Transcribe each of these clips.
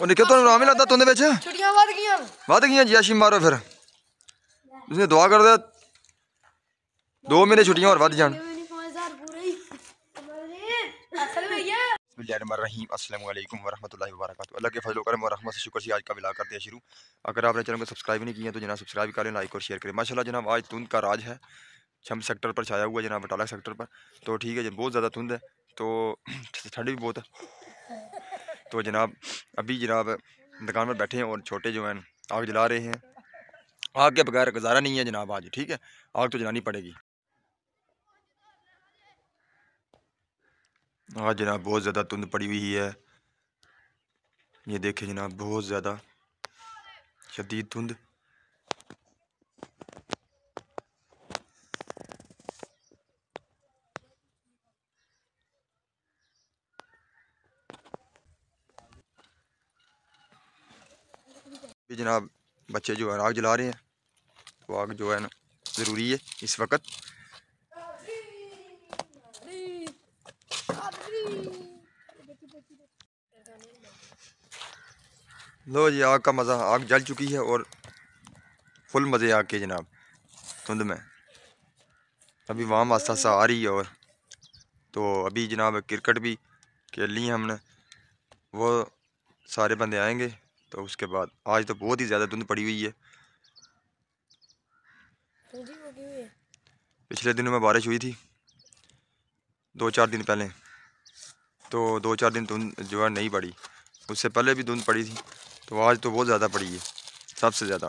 ਉਹਨੇ ਕਿਹਾ ਤੁਹਾਨੂੰ ਆਰਾਮ ਹੀ ਤੁੰਦੇ ਵਿੱਚ ਛੁੱਟੀਆਂ ਵੱਧ ਗਈਆਂ ਵੱਧ ਗਈਆਂ ਜੀ ਆਸ਼ੀ ਮਾਰੋ ਫਿਰ ਤੁਸੀਂ ਦੁਆ ਕਰਦੇ ਮਹੀਨੇ ਛੁੱਟੀਆਂ ਹੋਰ ਜਾਣ करते हैं शुरू अगर आपने चैनल को सब्सक्राइब नहीं किया तो जना सब्सक्राइब करें लाइक और शेयर करें माशाल्लाह जनाब आज धुंध का राज है छम सेक्टर पर छाया हुआ है जनाब बटाला सेक्टर पर तो ठीक है जब बहुत ज़्यादा धुंध है तो ठंड भी बहुत है तो जनाब अभी जनाब दुकान पर बैठे हैं और छोटे जो हैं आग जला रहे हैं आग के बगैर गुजारा नहीं है जनाब आज ठीक है आग तो जलानी पड़ेगी आज जनाब बहुत ज़्यादा धुंध पड़ी हुई है ये देखें जनाब बहुत ज़्यादा शदीद धुंध जनाब बच्चे जो है आग जला रहे हैं तो आग जो है ना ज़रूरी है इस वक्त लो जी आग का मज़ा आग जल चुकी है और फुल मज़े आग के जनाब धुंध में अभी वाम आस्ता सा आ रही है और तो अभी जनाब क्रिकेट भी खेल ली है हमने वो सारे बंदे आएंगे तो उसके बाद आज तो बहुत ही ज़्यादा धुंध पड़ी हुई है पिछले दिनों में बारिश हुई थी दो चार दिन पहले तो दो चार दिन धुंध जो है नहीं पड़ी उससे पहले भी धुंध पड़ी थी तो आज तो बहुत ज़्यादा पड़ी है सबसे ज़्यादा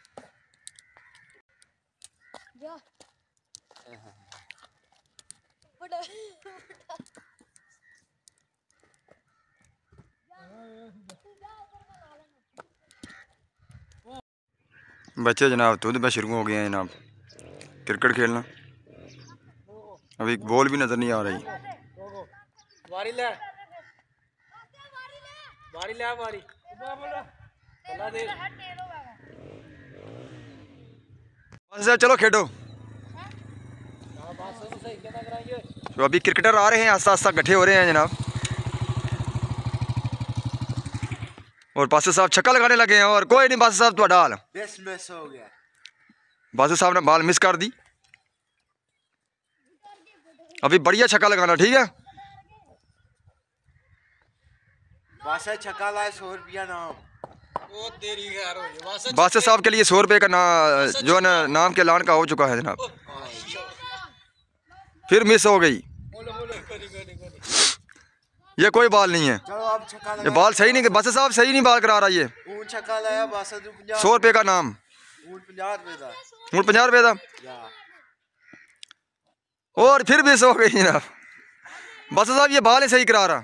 बड़ा बच्चे जनाब तो में शुरू हो गए हैं जनाब क्रिकेट खेलना अभी एक बॉल भी नज़र नहीं आ रही ले ले बस साहब चलो खेडो तो अभी क्रिकेटर आ रहे हैं आस्ता आस्ता गठे हो रहे हैं जनाब और बासु साहब छक्का लगाने लगे हैं और कोई नहीं बासु साहब तो डाल बासु साहब ने बाल मिस कर दी अभी बढ़िया छक्का लगाना ठीक है छक्का लाए सौ रुपया ना बादशाह साहब के लिए सौ रुपये का ना जो है ना नाम के लान का हो चुका है जनाब फिर मिस हो गई ये कोई बाल नहीं है ये बाल सही नहीं बादशाह साहब सही नहीं बाल करा रहा ये सौ रुपये का नाम ऊट पंजा रुपये का और फिर मिस हो गई जनाब बादशाह साहब ये बाल ही सही करा रहा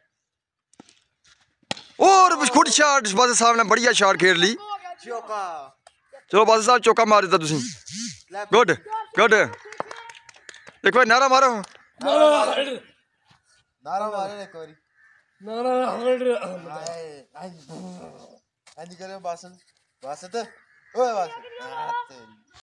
और खुद ਸ਼ਾਟ ਬਾਦਸ਼ਾਹ ਸਾਹਿਬ ਨੇ ਬੜੀਆ ਸ਼ਾਟ ਖੇਡ ਲਈ ਚੋਕਾ ਚਲੋ ਬਾਦਸ਼ਾਹ ਸਾਹਿਬ ਚੋਕਾ ਮਾਰ ਦਿੱਤਾ ਤੁਸੀਂ ਗੁੱਡ ਗੁੱਡ ਇੱਕ ਵਾਰ ਨਾਰਾ ਮਾਰੋ ਨਾਰਾ ਮਾਰੋ ਇੱਕ ਵਾਰੀ ਨਾ ਹੰਡਰ ਹਾਏ ਹਾਏ ਅੰਜ ਕਰੇ ਬਾਸਨ ਬਾਸਤ ਓਏ ਬਾਸਤ